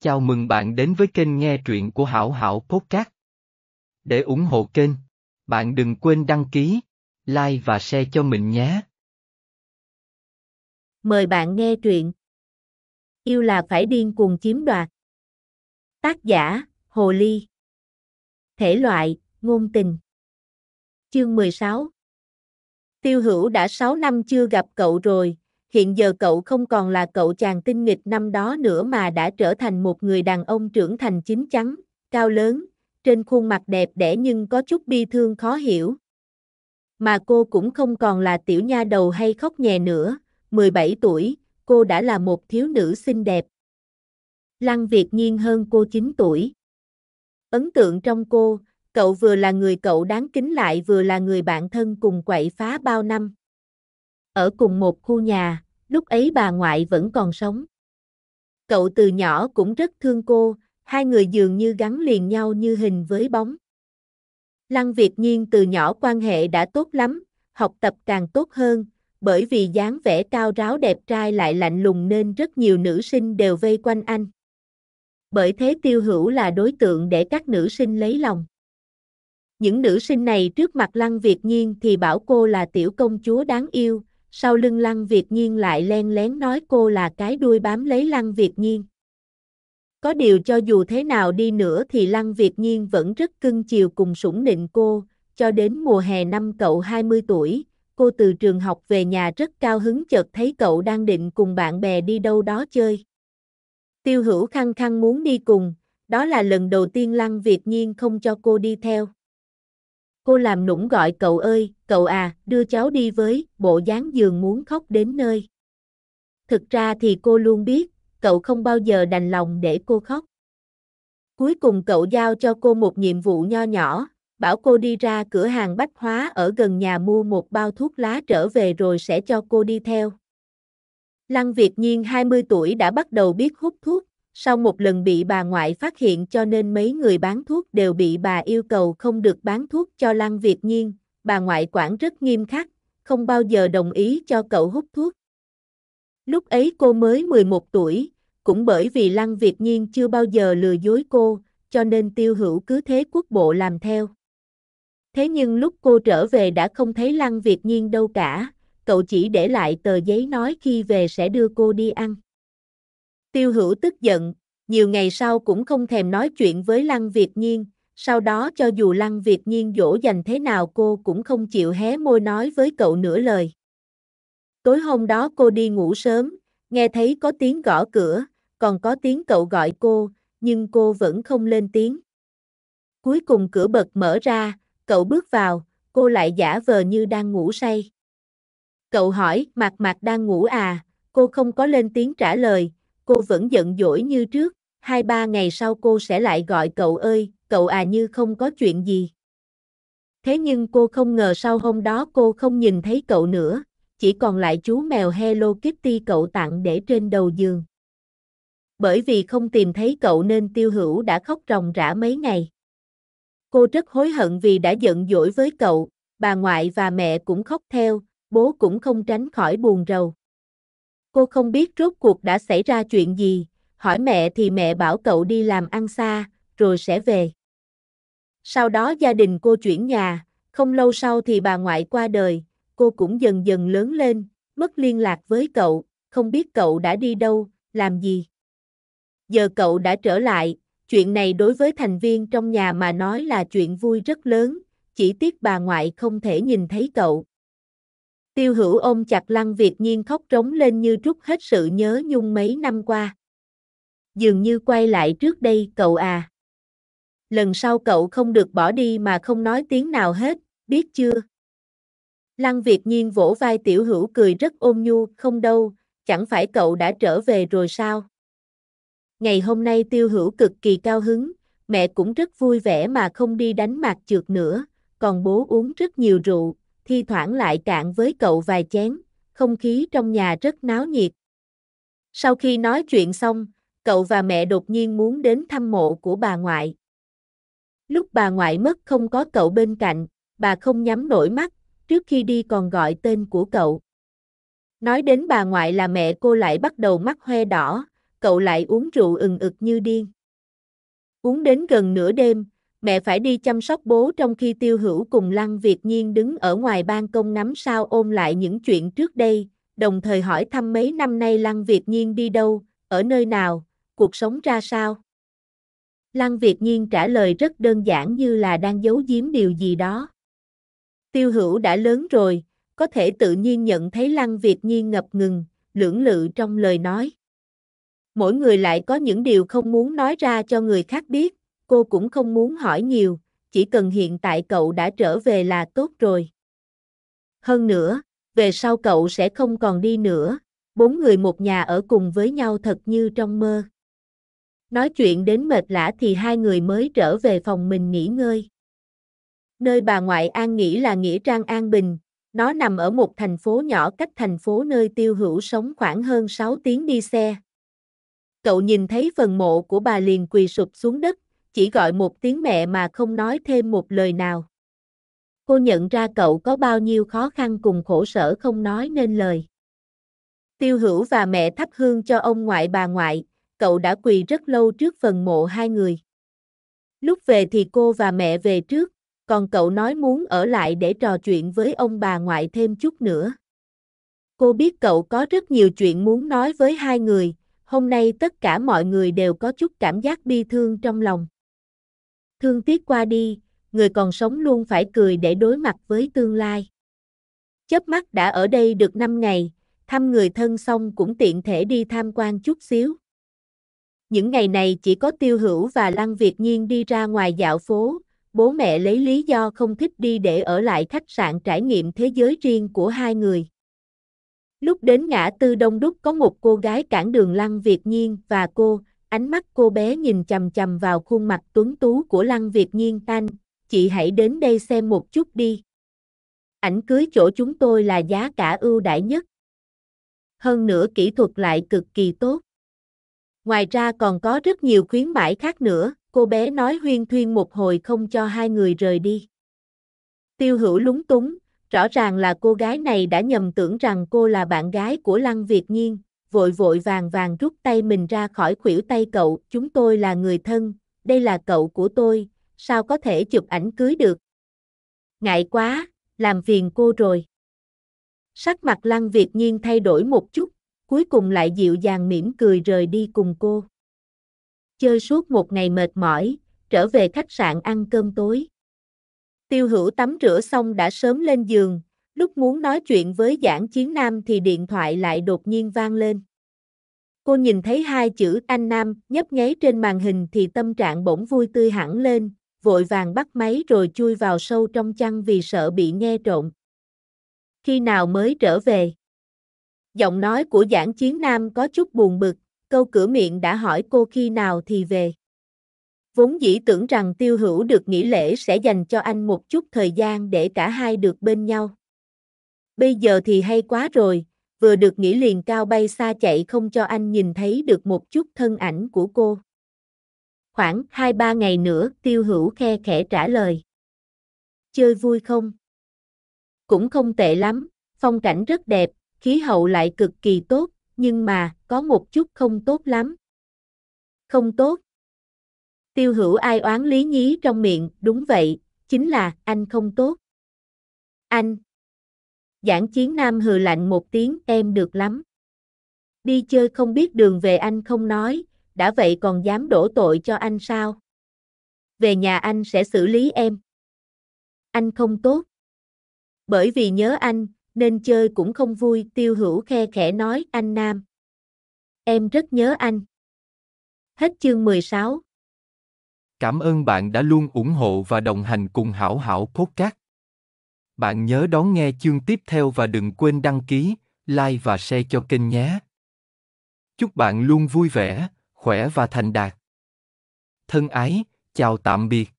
Chào mừng bạn đến với kênh nghe truyện của Hảo Hảo Podcast. Để ủng hộ kênh, bạn đừng quên đăng ký, like và share cho mình nhé. Mời bạn nghe truyện Yêu là phải điên cuồng chiếm đoạt Tác giả, Hồ Ly Thể loại, ngôn tình Chương 16 Tiêu hữu đã 6 năm chưa gặp cậu rồi, hiện giờ cậu không còn là cậu chàng tinh nghịch năm đó nữa mà đã trở thành một người đàn ông trưởng thành chín chắn, cao lớn, trên khuôn mặt đẹp đẽ nhưng có chút bi thương khó hiểu. Mà cô cũng không còn là tiểu nha đầu hay khóc nhè nữa, 17 tuổi, cô đã là một thiếu nữ xinh đẹp. Lăng Việt Nhiên hơn cô 9 tuổi. Ấn tượng trong cô, cậu vừa là người cậu đáng kính lại vừa là người bạn thân cùng quậy phá bao năm ở cùng một khu nhà, lúc ấy bà ngoại vẫn còn sống. Cậu từ nhỏ cũng rất thương cô, hai người dường như gắn liền nhau như hình với bóng. Lăng Việt Nhiên từ nhỏ quan hệ đã tốt lắm, học tập càng tốt hơn, bởi vì dáng vẻ cao ráo đẹp trai lại lạnh lùng nên rất nhiều nữ sinh đều vây quanh anh. Bởi thế tiêu hữu là đối tượng để các nữ sinh lấy lòng. Những nữ sinh này trước mặt Lăng Việt Nhiên thì bảo cô là tiểu công chúa đáng yêu, sau lưng Lăng Việt Nhiên lại len lén nói cô là cái đuôi bám lấy Lăng Việt Nhiên. Có điều cho dù thế nào đi nữa thì Lăng Việt Nhiên vẫn rất cưng chiều cùng sủng nịnh cô, cho đến mùa hè năm cậu 20 tuổi, cô từ trường học về nhà rất cao hứng chợt thấy cậu đang định cùng bạn bè đi đâu đó chơi. Tiêu hữu khăng khăng muốn đi cùng, đó là lần đầu tiên Lăng Việt Nhiên không cho cô đi theo cô làm nũng gọi cậu ơi, cậu à, đưa cháu đi với, bộ dáng giường muốn khóc đến nơi. Thực ra thì cô luôn biết, cậu không bao giờ đành lòng để cô khóc. Cuối cùng cậu giao cho cô một nhiệm vụ nho nhỏ, bảo cô đi ra cửa hàng bách hóa ở gần nhà mua một bao thuốc lá trở về rồi sẽ cho cô đi theo. Lăng Việt Nhiên 20 tuổi đã bắt đầu biết hút thuốc, sau một lần bị bà ngoại phát hiện cho nên mấy người bán thuốc đều bị bà yêu cầu không được bán thuốc cho Lăng Việt Nhiên, bà ngoại quản rất nghiêm khắc, không bao giờ đồng ý cho cậu hút thuốc. Lúc ấy cô mới 11 tuổi, cũng bởi vì Lăng Việt Nhiên chưa bao giờ lừa dối cô, cho nên tiêu hữu cứ thế quốc bộ làm theo. Thế nhưng lúc cô trở về đã không thấy Lăng Việt Nhiên đâu cả, cậu chỉ để lại tờ giấy nói khi về sẽ đưa cô đi ăn. Tiêu hữu tức giận, nhiều ngày sau cũng không thèm nói chuyện với Lăng Việt Nhiên, sau đó cho dù Lăng Việt Nhiên dỗ dành thế nào cô cũng không chịu hé môi nói với cậu nửa lời. Tối hôm đó cô đi ngủ sớm, nghe thấy có tiếng gõ cửa, còn có tiếng cậu gọi cô, nhưng cô vẫn không lên tiếng. Cuối cùng cửa bật mở ra, cậu bước vào, cô lại giả vờ như đang ngủ say. Cậu hỏi, mặt mặt đang ngủ à, cô không có lên tiếng trả lời, cô vẫn giận dỗi như trước, hai ba ngày sau cô sẽ lại gọi cậu ơi, cậu à như không có chuyện gì. Thế nhưng cô không ngờ sau hôm đó cô không nhìn thấy cậu nữa, chỉ còn lại chú mèo Hello Kitty cậu tặng để trên đầu giường. Bởi vì không tìm thấy cậu nên tiêu hữu đã khóc ròng rã mấy ngày. Cô rất hối hận vì đã giận dỗi với cậu, bà ngoại và mẹ cũng khóc theo, bố cũng không tránh khỏi buồn rầu. Cô không biết rốt cuộc đã xảy ra chuyện gì, hỏi mẹ thì mẹ bảo cậu đi làm ăn xa, rồi sẽ về. Sau đó gia đình cô chuyển nhà, không lâu sau thì bà ngoại qua đời, cô cũng dần dần lớn lên, mất liên lạc với cậu, không biết cậu đã đi đâu, làm gì. Giờ cậu đã trở lại, chuyện này đối với thành viên trong nhà mà nói là chuyện vui rất lớn, chỉ tiếc bà ngoại không thể nhìn thấy cậu. Tiêu hữu ôm chặt Lăng Việt Nhiên khóc trống lên như trút hết sự nhớ nhung mấy năm qua. Dường như quay lại trước đây cậu à. Lần sau cậu không được bỏ đi mà không nói tiếng nào hết, biết chưa? Lăng Việt Nhiên vỗ vai tiểu hữu cười rất ôm nhu, không đâu, chẳng phải cậu đã trở về rồi sao? Ngày hôm nay tiêu hữu cực kỳ cao hứng, mẹ cũng rất vui vẻ mà không đi đánh mạc trượt nữa, còn bố uống rất nhiều rượu, thi thoảng lại cạn với cậu vài chén, không khí trong nhà rất náo nhiệt. Sau khi nói chuyện xong, cậu và mẹ đột nhiên muốn đến thăm mộ của bà ngoại. Lúc bà ngoại mất không có cậu bên cạnh, bà không nhắm nổi mắt, trước khi đi còn gọi tên của cậu. Nói đến bà ngoại là mẹ cô lại bắt đầu mắt hoe đỏ, cậu lại uống rượu ừng ực như điên. Uống đến gần nửa đêm, mẹ phải đi chăm sóc bố trong khi tiêu hữu cùng Lăng Việt Nhiên đứng ở ngoài ban công nắm sao ôm lại những chuyện trước đây, đồng thời hỏi thăm mấy năm nay Lăng Việt Nhiên đi đâu, ở nơi nào, cuộc sống ra sao. Lăng Việt Nhiên trả lời rất đơn giản như là đang giấu giếm điều gì đó. Tiêu hữu đã lớn rồi, có thể tự nhiên nhận thấy Lăng Việt Nhiên ngập ngừng, lưỡng lự trong lời nói. Mỗi người lại có những điều không muốn nói ra cho người khác biết, cô cũng không muốn hỏi nhiều, chỉ cần hiện tại cậu đã trở về là tốt rồi. Hơn nữa, về sau cậu sẽ không còn đi nữa, bốn người một nhà ở cùng với nhau thật như trong mơ. Nói chuyện đến mệt lã thì hai người mới trở về phòng mình nghỉ ngơi. Nơi bà ngoại An nghỉ là Nghĩa Trang An Bình, nó nằm ở một thành phố nhỏ cách thành phố nơi tiêu hữu sống khoảng hơn 6 tiếng đi xe. Cậu nhìn thấy phần mộ của bà liền quỳ sụp xuống đất, chỉ gọi một tiếng mẹ mà không nói thêm một lời nào. Cô nhận ra cậu có bao nhiêu khó khăn cùng khổ sở không nói nên lời. Tiêu hữu và mẹ thắp hương cho ông ngoại bà ngoại, cậu đã quỳ rất lâu trước phần mộ hai người. Lúc về thì cô và mẹ về trước, còn cậu nói muốn ở lại để trò chuyện với ông bà ngoại thêm chút nữa. Cô biết cậu có rất nhiều chuyện muốn nói với hai người, hôm nay tất cả mọi người đều có chút cảm giác bi thương trong lòng. Thương tiếc qua đi, người còn sống luôn phải cười để đối mặt với tương lai. Chớp mắt đã ở đây được 5 ngày, thăm người thân xong cũng tiện thể đi tham quan chút xíu. Những ngày này chỉ có Tiêu Hữu và Lăng Việt Nhiên đi ra ngoài dạo phố, bố mẹ lấy lý do không thích đi để ở lại khách sạn trải nghiệm thế giới riêng của hai người. Lúc đến ngã tư Đông Đúc có một cô gái cản đường Lăng Việt Nhiên và cô, ánh mắt cô bé nhìn chầm chầm vào khuôn mặt tuấn tú của Lăng Việt Nhiên Anh, chị hãy đến đây xem một chút đi. Ảnh cưới chỗ chúng tôi là giá cả ưu đãi nhất. Hơn nữa kỹ thuật lại cực kỳ tốt. Ngoài ra còn có rất nhiều khuyến mãi khác nữa, cô bé nói huyên thuyên một hồi không cho hai người rời đi. Tiêu hữu lúng túng, rõ ràng là cô gái này đã nhầm tưởng rằng cô là bạn gái của Lăng Việt Nhiên, vội vội vàng vàng rút tay mình ra khỏi khuỷu tay cậu, chúng tôi là người thân, đây là cậu của tôi, sao có thể chụp ảnh cưới được. Ngại quá, làm phiền cô rồi. Sắc mặt Lăng Việt Nhiên thay đổi một chút, cuối cùng lại dịu dàng mỉm cười rời đi cùng cô. Chơi suốt một ngày mệt mỏi, trở về khách sạn ăn cơm tối. Tiêu hữu tắm rửa xong đã sớm lên giường, Lúc muốn nói chuyện với Giảng Chiến Nam thì điện thoại lại đột nhiên vang lên. Cô nhìn thấy hai chữ anh Nam nhấp nháy trên màn hình thì tâm trạng bỗng vui tươi hẳn lên, vội vàng bắt máy rồi chui vào sâu trong chăn vì sợ bị nghe trộm. Khi nào mới trở về? Giọng nói của Giảng Chiến Nam có chút buồn bực, câu cửa miệng đã hỏi cô khi nào thì về. Vốn dĩ tưởng rằng tiêu hữu được nghỉ lễ sẽ dành cho anh một chút thời gian để cả hai được bên nhau bây giờ thì hay quá rồi, vừa được nghỉ liền cao bay xa chạy không cho anh nhìn thấy được một chút thân ảnh của cô. Khoảng 2-3 ngày nữa, tiêu hữu khe khẽ trả lời. Chơi vui không? Cũng không tệ lắm, phong cảnh rất đẹp, khí hậu lại cực kỳ tốt, nhưng mà, có một chút không tốt lắm. Không tốt. Tiêu hữu ai oán lý nhí trong miệng, đúng vậy, chính là, anh không tốt. Anh. Giảng chiến nam hừ lạnh một tiếng em được lắm. Đi chơi không biết đường về anh không nói, đã vậy còn dám đổ tội cho anh sao? Về nhà anh sẽ xử lý em. Anh không tốt. Bởi vì nhớ anh, nên chơi cũng không vui, tiêu hữu khe khẽ nói anh Nam. Em rất nhớ anh. Hết chương 16. Cảm ơn bạn đã luôn ủng hộ và đồng hành cùng Hảo Hảo Podcast. Bạn nhớ đón nghe chương tiếp theo và đừng quên đăng ký, like và share cho kênh nhé. Chúc bạn luôn vui vẻ, khỏe và thành đạt. Thân ái, chào tạm biệt.